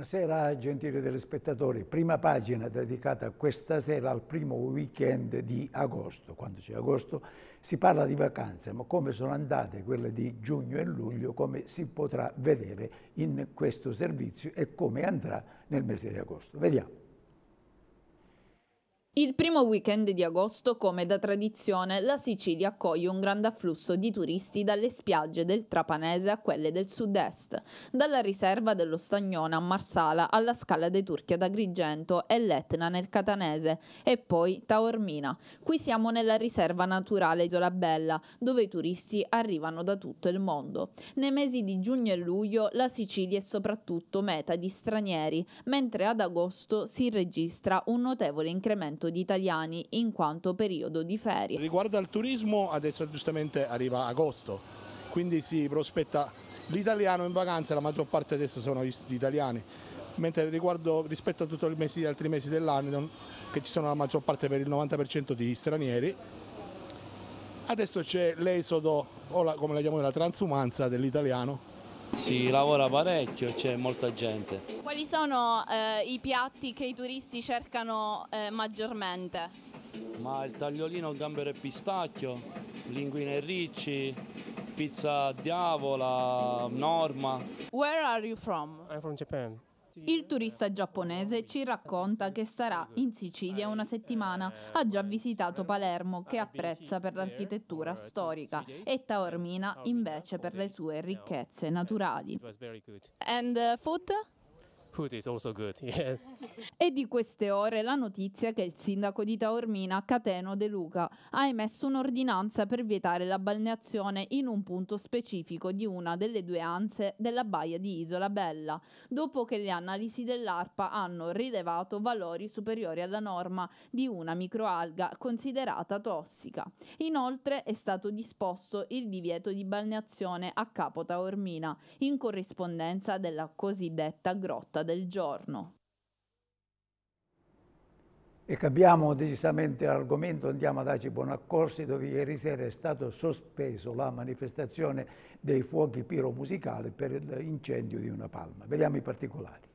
Buonasera gentili telespettatori, prima pagina dedicata questa sera al primo weekend di agosto, quando c'è agosto si parla di vacanze, ma come sono andate quelle di giugno e luglio, come si potrà vedere in questo servizio e come andrà nel mese di agosto. Vediamo. Il primo weekend di agosto, come da tradizione, la Sicilia accoglie un grande afflusso di turisti dalle spiagge del Trapanese a quelle del sud-est, dalla riserva dello Stagnone a Marsala alla Scala dei Turchi ad Agrigento e l'Etna nel Catanese e poi Taormina. Qui siamo nella riserva naturale Isola Bella, dove i turisti arrivano da tutto il mondo. Nei mesi di giugno e luglio la Sicilia è soprattutto meta di stranieri, mentre ad agosto si registra un notevole incremento di italiani in quanto periodo di ferie. Riguardo al turismo adesso giustamente arriva agosto, quindi si prospetta l'italiano in vacanza, la maggior parte adesso sono gli italiani mentre riguardo, rispetto a tutti gli altri mesi dell'anno, che ci sono la maggior parte per il 90% di stranieri, adesso c'è l'esodo, o la, come la chiamiamo, la transumanza dell'italiano, si lavora parecchio, c'è molta gente. Quali sono eh, i piatti che i turisti cercano eh, maggiormente? Ma il tagliolino gambero e pistacchio, linguine ricci, pizza diavola, norma. Where are you from? I'm from Japan. Il turista giapponese ci racconta che starà in Sicilia una settimana. Ha già visitato Palermo, che apprezza per l'architettura storica, e Taormina invece per le sue ricchezze naturali. And uh, food? Also yes. E di queste ore la notizia che il sindaco di Taormina, Cateno De Luca, ha emesso un'ordinanza per vietare la balneazione in un punto specifico di una delle due anse della baia di Isola Bella, dopo che le analisi dell'ARPA hanno rilevato valori superiori alla norma di una microalga considerata tossica. Inoltre è stato disposto il divieto di balneazione a Capo Taormina, in corrispondenza della cosiddetta grotta posta del giorno. E cambiamo decisamente argomento, andiamo ad Aci Bonaccorsi dove ieri sera è stato sospeso la manifestazione dei fuochi piromusicali per l'incendio di una palma. Vediamo i particolari.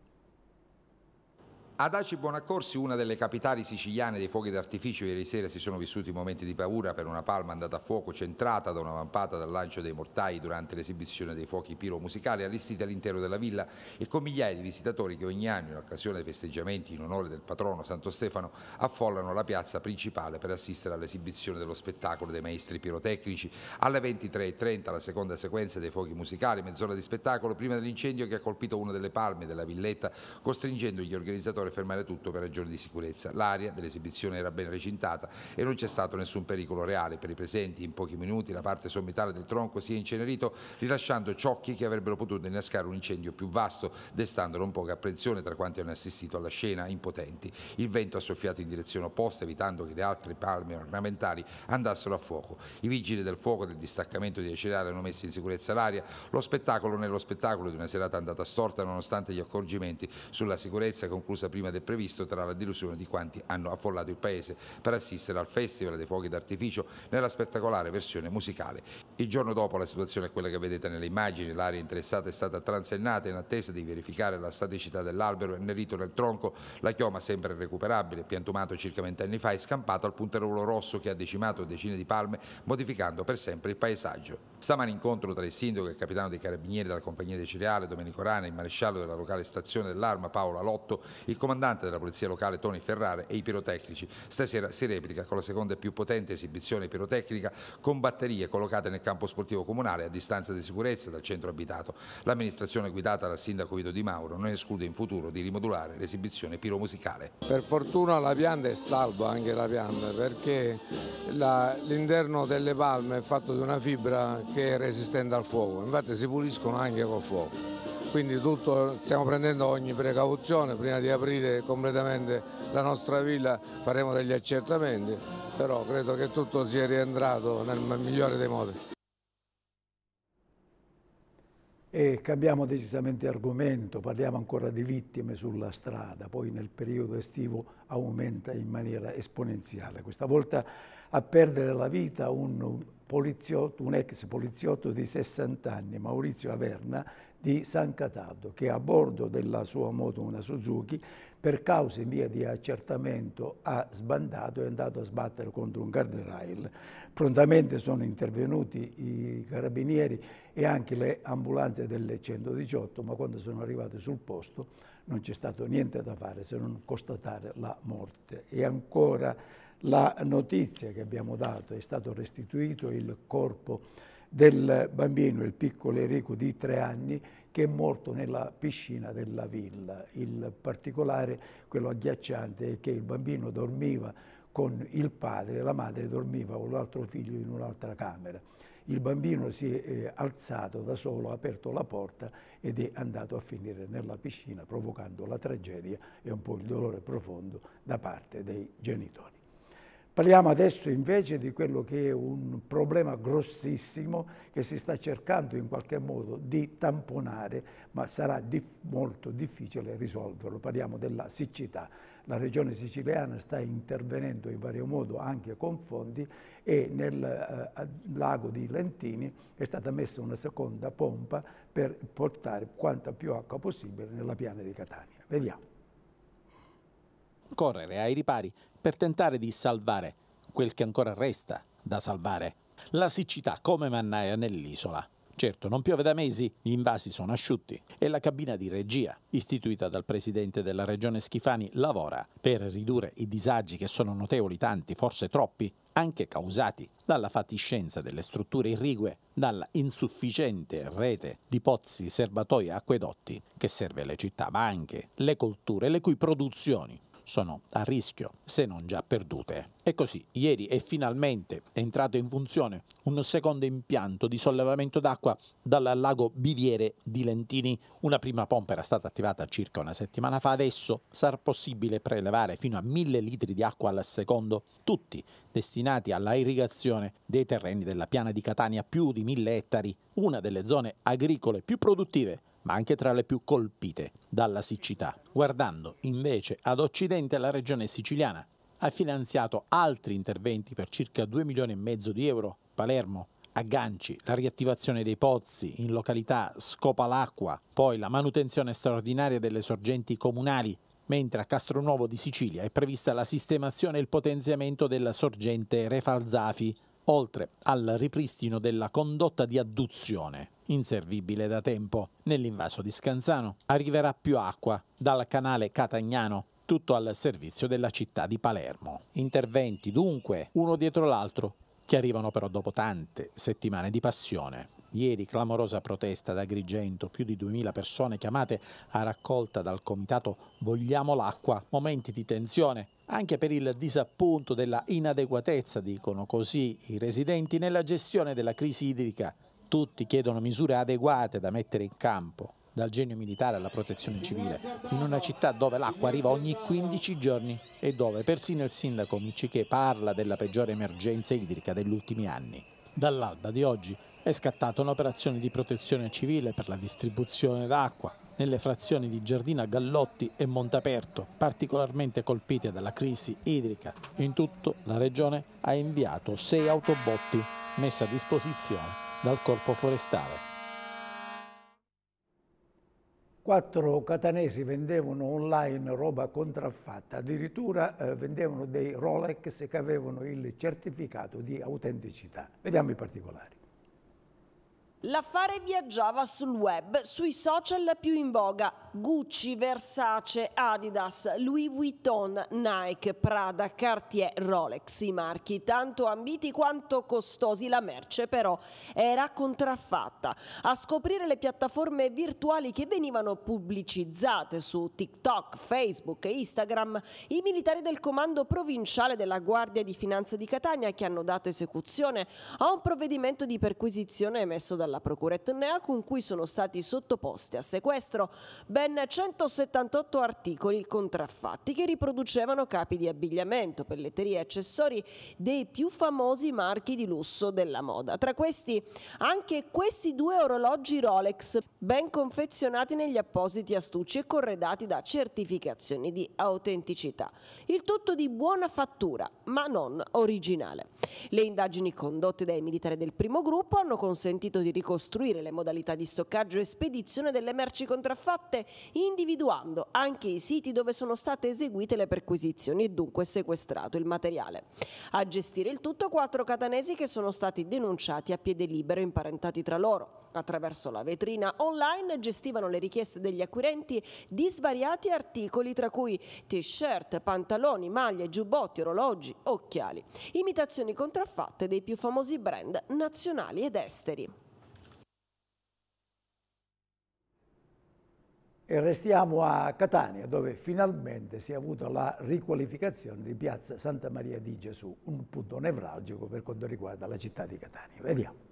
Ad Aci Buonaccorsi, una delle capitali siciliane dei fuochi d'artificio, ieri sera si sono vissuti momenti di paura per una palma andata a fuoco centrata da una vampata dal lancio dei mortai durante l'esibizione dei fuochi piromusicali allestiti all'interno della villa e con migliaia di visitatori che ogni anno, in occasione dei festeggiamenti in onore del patrono Santo Stefano, affollano la piazza principale per assistere all'esibizione dello spettacolo dei maestri pirotecnici. Alle 23.30 la seconda sequenza dei fuochi musicali, mezz'ora di spettacolo prima dell'incendio che ha colpito una delle palme della villetta, costringendo gli organizzatori fermare tutto per ragioni di sicurezza. L'area dell'esibizione era ben recintata e non c'è stato nessun pericolo reale per i presenti. In pochi minuti la parte sommitale del tronco si è incenerito rilasciando ciocchi che avrebbero potuto innescare un incendio più vasto, destando non poca apprensione tra quanti hanno assistito alla scena impotenti. Il vento ha soffiato in direzione opposta evitando che le altre palme ornamentali andassero a fuoco. I vigili del fuoco del distaccamento di Acereale hanno messo in sicurezza l'aria. Lo spettacolo nello spettacolo di una serata andata storta nonostante gli accorgimenti sulla sicurezza conclusa prima del previsto tra la delusione di quanti hanno affollato il paese per assistere al Festival dei Fuochi d'Artificio nella spettacolare versione musicale. Il giorno dopo la situazione è quella che vedete nelle immagini, l'area interessata è stata transennata in attesa di verificare la staticità dell'albero innerito nel tronco, la chioma sempre recuperabile, piantumato circa vent'anni fa è scampato al punterolo rosso che ha decimato decine di palme, modificando per sempre il paesaggio. Stamani incontro tra il sindaco e il capitano dei carabinieri della compagnia del cereale, Domenico Rana, il maresciallo della locale stazione dell'arma, Paola Lotto, il comandante della Polizia Locale Tony Ferrare e i pirotecnici. Stasera si replica con la seconda e più potente esibizione pirotecnica con batterie collocate nel campo sportivo comunale a distanza di sicurezza dal centro abitato. L'amministrazione guidata dal sindaco Vito Di Mauro non esclude in futuro di rimodulare l'esibizione piromusicale. Per fortuna la pianta è salva anche la pianta perché l'interno delle palme è fatto di una fibra che è resistente al fuoco, infatti si puliscono anche col fuoco quindi tutto, stiamo prendendo ogni precauzione, prima di aprire completamente la nostra villa faremo degli accertamenti, però credo che tutto sia rientrato nel migliore dei modi. E cambiamo decisamente argomento, parliamo ancora di vittime sulla strada, poi nel periodo estivo aumenta in maniera esponenziale. Questa volta a perdere la vita un, un ex poliziotto di 60 anni, Maurizio Averna, di San Cataldo, che a bordo della sua moto, una Suzuki, per cause in via di accertamento ha sbandato e è andato a sbattere contro un guardrail. Prontamente sono intervenuti i carabinieri e anche le ambulanze del 118, ma quando sono arrivati sul posto non c'è stato niente da fare se non constatare la morte. E ancora la notizia che abbiamo dato è stato restituito il corpo del bambino, il piccolo Enrico di tre anni, che è morto nella piscina della villa. Il particolare, quello agghiacciante, è che il bambino dormiva con il padre, la madre dormiva con l'altro figlio in un'altra camera. Il bambino si è eh, alzato da solo, ha aperto la porta ed è andato a finire nella piscina provocando la tragedia e un po' il dolore profondo da parte dei genitori. Parliamo adesso invece di quello che è un problema grossissimo che si sta cercando in qualche modo di tamponare, ma sarà di molto difficile risolverlo. Parliamo della siccità. La regione siciliana sta intervenendo in vario modo anche con fondi e nel eh, lago di Lentini è stata messa una seconda pompa per portare quanta più acqua possibile nella piana di Catania. Vediamo. Correre ai ripari per tentare di salvare quel che ancora resta da salvare. La siccità come mannaia nell'isola. Certo, non piove da mesi, gli invasi sono asciutti e la cabina di regia, istituita dal presidente della regione Schifani, lavora per ridurre i disagi che sono notevoli, tanti, forse troppi, anche causati dalla fatiscenza delle strutture irrigue, dalla insufficiente rete di pozzi, serbatoi e acquedotti che serve le città, ma anche le colture, le cui produzioni sono a rischio, se non già perdute. E così, ieri è finalmente entrato in funzione un secondo impianto di sollevamento d'acqua dal lago Biviere di Lentini. Una prima pompa era stata attivata circa una settimana fa, adesso sarà possibile prelevare fino a 1000 litri di acqua al secondo, tutti destinati alla irrigazione dei terreni della piana di Catania, più di 1000 ettari, una delle zone agricole più produttive ma anche tra le più colpite dalla siccità. Guardando invece ad occidente la regione siciliana ha finanziato altri interventi per circa 2 milioni e mezzo di euro. Palermo, agganci, la riattivazione dei pozzi in località Scopalacqua, poi la manutenzione straordinaria delle sorgenti comunali, mentre a Castronuovo di Sicilia è prevista la sistemazione e il potenziamento della sorgente Refalzafi oltre al ripristino della condotta di adduzione, inservibile da tempo nell'invaso di Scanzano. Arriverà più acqua dal canale Catagnano, tutto al servizio della città di Palermo. Interventi dunque, uno dietro l'altro, che arrivano però dopo tante settimane di passione. Ieri clamorosa protesta ad Agrigento, più di 2000 persone chiamate a raccolta dal comitato Vogliamo l'acqua, momenti di tensione anche per il disappunto della inadeguatezza, dicono così i residenti, nella gestione della crisi idrica. Tutti chiedono misure adeguate da mettere in campo, dal genio militare alla protezione civile, in una città dove l'acqua arriva ogni 15 giorni e dove persino il sindaco Micciche parla della peggiore emergenza idrica degli ultimi anni. Dall'alba di oggi è scattata un'operazione di protezione civile per la distribuzione d'acqua, nelle frazioni di Giardina Gallotti e Montaperto, particolarmente colpite dalla crisi idrica. In tutto la Regione ha inviato sei autobotti messe a disposizione dal Corpo Forestale. Quattro catanesi vendevano online roba contraffatta, addirittura eh, vendevano dei Rolex che avevano il certificato di autenticità. Vediamo i particolari. L'affare viaggiava sul web, sui social più in voga, Gucci, Versace, Adidas, Louis Vuitton, Nike, Prada, Cartier, Rolex, i marchi tanto ambiti quanto costosi, la merce però era contraffatta. A scoprire le piattaforme virtuali che venivano pubblicizzate su TikTok, Facebook e Instagram, i militari del comando provinciale della Guardia di Finanza di Catania che hanno dato esecuzione a un provvedimento di perquisizione emesso dalla dalla Procura etnea con cui sono stati sottoposti a sequestro ben 178 articoli contraffatti che riproducevano capi di abbigliamento, pelletterie e accessori dei più famosi marchi di lusso della moda. Tra questi anche questi due orologi Rolex ben confezionati negli appositi astucci e corredati da certificazioni di autenticità. Il tutto di buona fattura, ma non originale. Le indagini condotte dai militari del primo gruppo hanno consentito di ricordare ricostruire le modalità di stoccaggio e spedizione delle merci contraffatte, individuando anche i siti dove sono state eseguite le perquisizioni e dunque sequestrato il materiale. A gestire il tutto quattro catanesi che sono stati denunciati a piede libero imparentati tra loro. Attraverso la vetrina online gestivano le richieste degli acquirenti di svariati articoli tra cui t-shirt, pantaloni, maglie, giubbotti, orologi, occhiali, imitazioni contraffatte dei più famosi brand nazionali ed esteri. E restiamo a Catania, dove finalmente si è avuta la riqualificazione di piazza Santa Maria di Gesù, un punto nevralgico per quanto riguarda la città di Catania. Vediamo.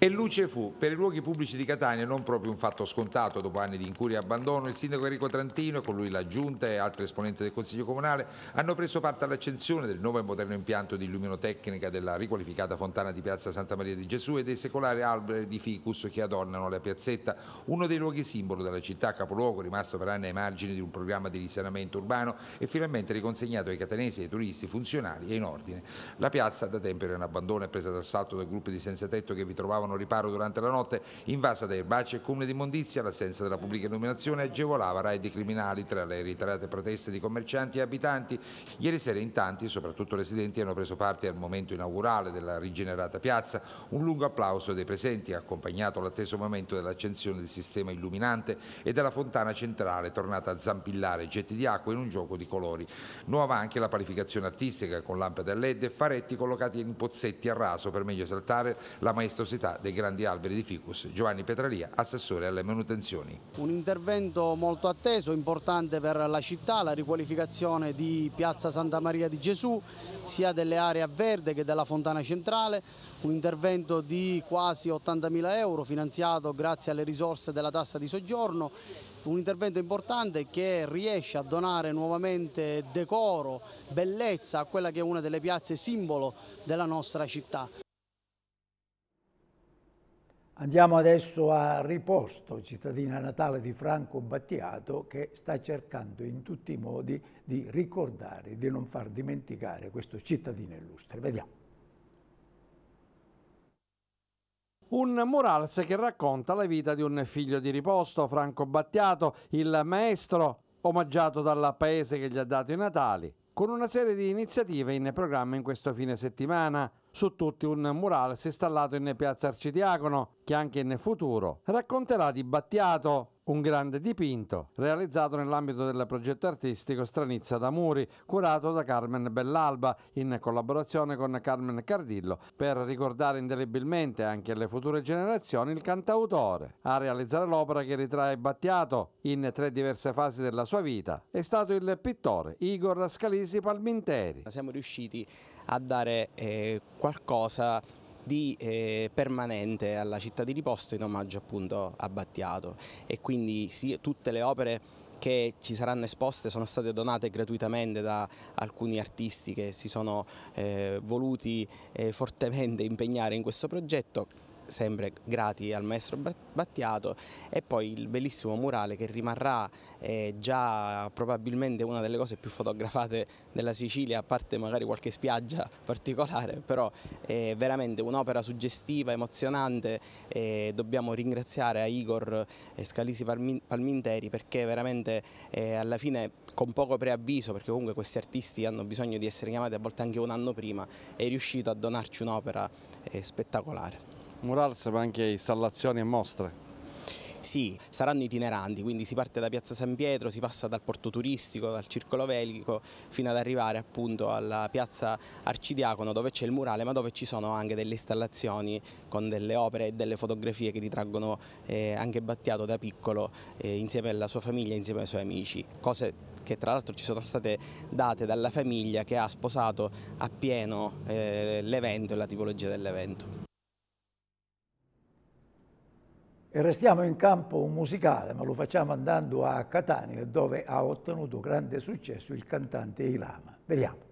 E luce fu, per i luoghi pubblici di Catania non proprio un fatto scontato, dopo anni di incuria e abbandono, il sindaco Enrico Trantino, con lui la giunta e altri esponenti del Consiglio Comunale hanno preso parte all'accensione del nuovo e moderno impianto di illuminotecnica della riqualificata fontana di Piazza Santa Maria di Gesù e dei secolari alberi di ficus che adornano la piazzetta, uno dei luoghi simbolo della città, capoluogo rimasto per anni ai margini di un programma di risanamento urbano e finalmente riconsegnato ai catanesi e ai turisti funzionali e in ordine. La piazza da tempo era in abbandono e presa d'assalto da gruppi di senza tetto che vi trovavano trovano riparo durante la notte, invasa da erbacce e comune di immondizia, l'assenza della pubblica illuminazione agevolava raid criminali tra le ritirate proteste di commercianti e abitanti. Ieri sera in tanti, soprattutto residenti, hanno preso parte al momento inaugurale della rigenerata piazza. Un lungo applauso dei presenti accompagnato all'atteso momento dell'accensione del sistema illuminante e della fontana centrale tornata a zampillare getti di acqua in un gioco di colori. Nuova anche la parificazione artistica con lampade a led e faretti collocati in pozzetti a raso per meglio esaltare la maestosità dei Grandi Alberi di Ficus, Giovanni Petralia, assessore alle manutenzioni. Un intervento molto atteso, importante per la città, la riqualificazione di Piazza Santa Maria di Gesù, sia delle aree a verde che della fontana centrale, un intervento di quasi 80.000 euro finanziato grazie alle risorse della tassa di soggiorno, un intervento importante che riesce a donare nuovamente decoro, bellezza a quella che è una delle piazze simbolo della nostra città. Andiamo adesso a Riposto, cittadina natale di Franco Battiato, che sta cercando in tutti i modi di ricordare, di non far dimenticare questo cittadino illustre. Vediamo. Un murals che racconta la vita di un figlio di riposto, Franco Battiato, il maestro, omaggiato dal paese che gli ha dato i natali con una serie di iniziative in programma in questo fine settimana. Su tutti un murale si è installato in piazza Arcidiacono, che anche in futuro racconterà di Battiato, un grande dipinto realizzato nell'ambito del progetto artistico Stranizza da Muri, curato da Carmen Bellalba in collaborazione con Carmen Cardillo, per ricordare indelebilmente anche alle future generazioni il cantautore. A realizzare l'opera che ritrae Battiato in tre diverse fasi della sua vita è stato il pittore Igor Scalisi Palminteri. Siamo riusciti a dare eh, qualcosa di eh, permanente alla città di Riposto in omaggio appunto a Battiato e quindi sì, tutte le opere che ci saranno esposte sono state donate gratuitamente da alcuni artisti che si sono eh, voluti eh, fortemente impegnare in questo progetto sempre grati al maestro Battiato e poi il bellissimo murale che rimarrà eh, già probabilmente una delle cose più fotografate della Sicilia, a parte magari qualche spiaggia particolare, però è veramente un'opera suggestiva, emozionante e dobbiamo ringraziare a Igor Scalisi Palminteri perché veramente eh, alla fine con poco preavviso, perché comunque questi artisti hanno bisogno di essere chiamati a volte anche un anno prima, è riuscito a donarci un'opera eh, spettacolare murals ma anche installazioni e mostre. Sì, saranno itineranti, quindi si parte da Piazza San Pietro, si passa dal porto turistico, dal circolo velico, fino ad arrivare appunto alla Piazza Arcidiacono dove c'è il murale, ma dove ci sono anche delle installazioni con delle opere e delle fotografie che ritraggono eh, anche Battiato da piccolo eh, insieme alla sua famiglia, insieme ai suoi amici, cose che tra l'altro ci sono state date dalla famiglia che ha sposato appieno eh, l'evento e la tipologia dell'evento. E restiamo in campo musicale, ma lo facciamo andando a Catania, dove ha ottenuto grande successo il cantante Ilama. Vediamo.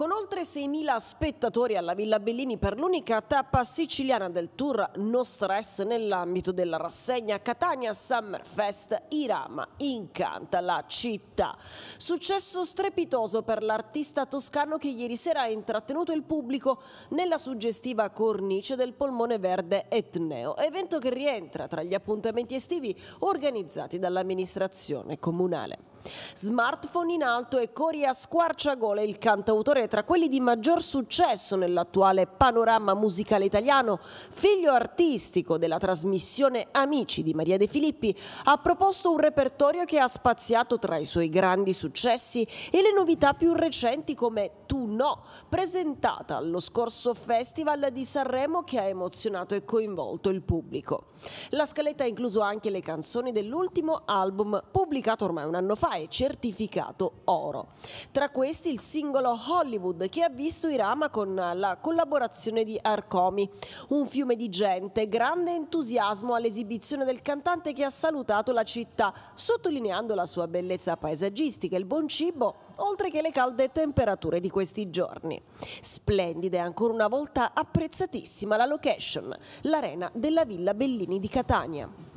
Con oltre 6.000 spettatori alla Villa Bellini per l'unica tappa siciliana del tour No Stress nell'ambito della rassegna Catania Summer Fest Irama incanta la città. Successo strepitoso per l'artista toscano che ieri sera ha intrattenuto il pubblico nella suggestiva cornice del Polmone Verde Etneo, evento che rientra tra gli appuntamenti estivi organizzati dall'amministrazione comunale. Smartphone in alto e cori a squarciagole il cantautore tra quelli di maggior successo nell'attuale panorama musicale italiano, figlio artistico della trasmissione Amici di Maria De Filippi, ha proposto un repertorio che ha spaziato tra i suoi grandi successi e le novità più recenti come Tu No, presentata allo scorso Festival di Sanremo che ha emozionato e coinvolto il pubblico. La scaletta ha incluso anche le canzoni dell'ultimo album pubblicato ormai un anno fa e certificato oro. Tra questi il singolo Hollywood Hollywood che ha visto Irama con la collaborazione di Arcomi. Un fiume di gente, grande entusiasmo all'esibizione del cantante che ha salutato la città, sottolineando la sua bellezza paesaggistica, il buon cibo oltre che le calde temperature di questi giorni. Splendida e ancora una volta apprezzatissima la location, l'arena della Villa Bellini di Catania.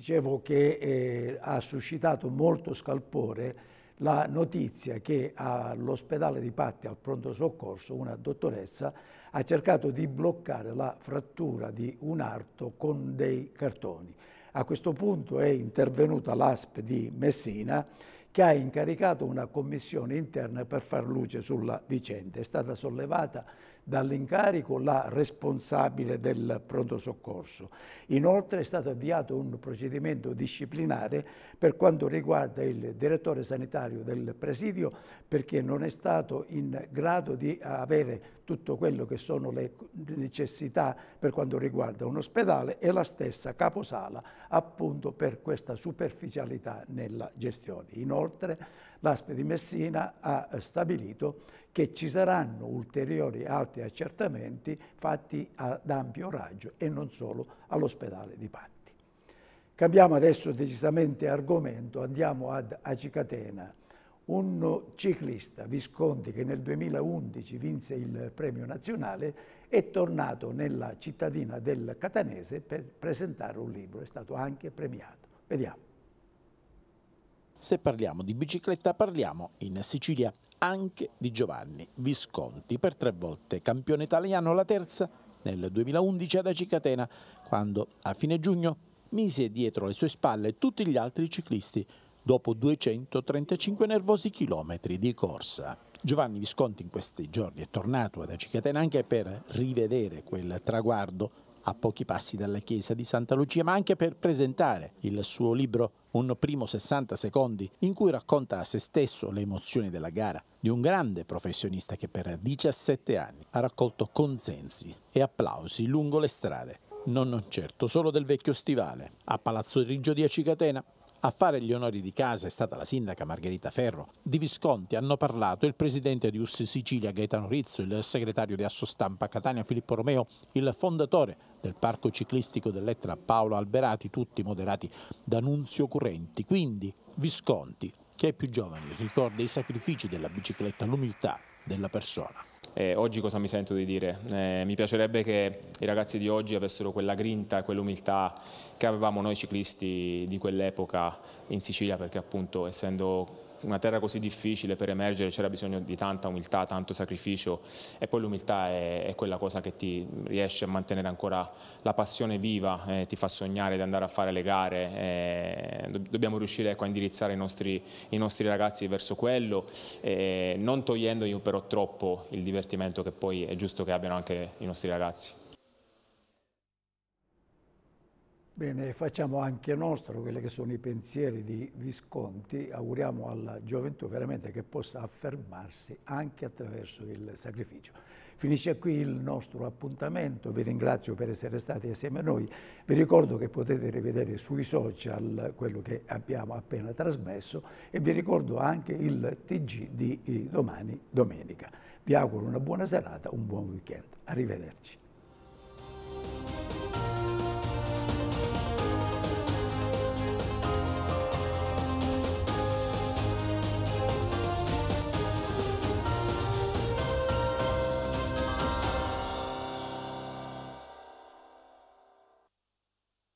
Dicevo che eh, ha suscitato molto scalpore la notizia che all'ospedale di Patti, al pronto soccorso, una dottoressa ha cercato di bloccare la frattura di un arto con dei cartoni. A questo punto è intervenuta l'ASP di Messina che ha incaricato una commissione interna per far luce sulla vicenda. È stata sollevata dall'incarico la responsabile del pronto soccorso. Inoltre è stato avviato un procedimento disciplinare per quanto riguarda il direttore sanitario del presidio perché non è stato in grado di avere tutto quello che sono le necessità per quanto riguarda un ospedale e la stessa caposala appunto per questa superficialità nella gestione. Inoltre l'ASPE di Messina ha stabilito che ci saranno ulteriori altri accertamenti fatti ad ampio raggio e non solo all'ospedale di Patti. Cambiamo adesso decisamente argomento, andiamo ad Acicatena. Un ciclista, Visconti, che nel 2011 vinse il premio nazionale, è tornato nella cittadina del Catanese per presentare un libro, è stato anche premiato. Vediamo. Se parliamo di bicicletta parliamo in Sicilia anche di Giovanni Visconti, per tre volte campione italiano, la terza nel 2011 ad Acicatena, quando a fine giugno mise dietro le sue spalle tutti gli altri ciclisti dopo 235 nervosi chilometri di corsa. Giovanni Visconti in questi giorni è tornato ad Acicatena anche per rivedere quel traguardo a pochi passi dalla chiesa di Santa Lucia, ma anche per presentare il suo libro Un primo 60 secondi, in cui racconta a se stesso le emozioni della gara di un grande professionista che per 17 anni ha raccolto consensi e applausi lungo le strade. Non certo solo del vecchio stivale, a Palazzo Riggio di Acicatena, a fare gli onori di casa è stata la sindaca Margherita Ferro. Di Visconti hanno parlato il presidente di US Sicilia Gaetano Rizzo, il segretario di Assostampa Catania Filippo Romeo, il fondatore del parco ciclistico dell'Etna Paolo Alberati, tutti moderati da Nunzio Currenti. Quindi Visconti, che ai più giovani ricorda i sacrifici della bicicletta, l'umiltà della persona. Eh, oggi cosa mi sento di dire? Eh, mi piacerebbe che i ragazzi di oggi avessero quella grinta e quell'umiltà che avevamo noi ciclisti di quell'epoca in Sicilia, perché appunto essendo una terra così difficile per emergere c'era bisogno di tanta umiltà, tanto sacrificio e poi l'umiltà è, è, quella cosa che ti riesce a mantenere ancora la passione viva, eh, ti fa sognare di andare a fare le gare, eh, dobbiamo riuscire ecco, a indirizzare i nostri, i nostri, ragazzi verso quello, eh, non togliendogli però troppo il divertimento che poi è giusto che abbiano anche i nostri ragazzi. Bene, facciamo anche nostro quelli che sono i pensieri di Visconti, auguriamo alla gioventù veramente che possa affermarsi anche attraverso il sacrificio. Finisce qui il nostro appuntamento, vi ringrazio per essere stati assieme a noi, vi ricordo che potete rivedere sui social quello che abbiamo appena trasmesso e vi ricordo anche il TG di eh, domani domenica. Vi auguro una buona serata, un buon weekend, arrivederci.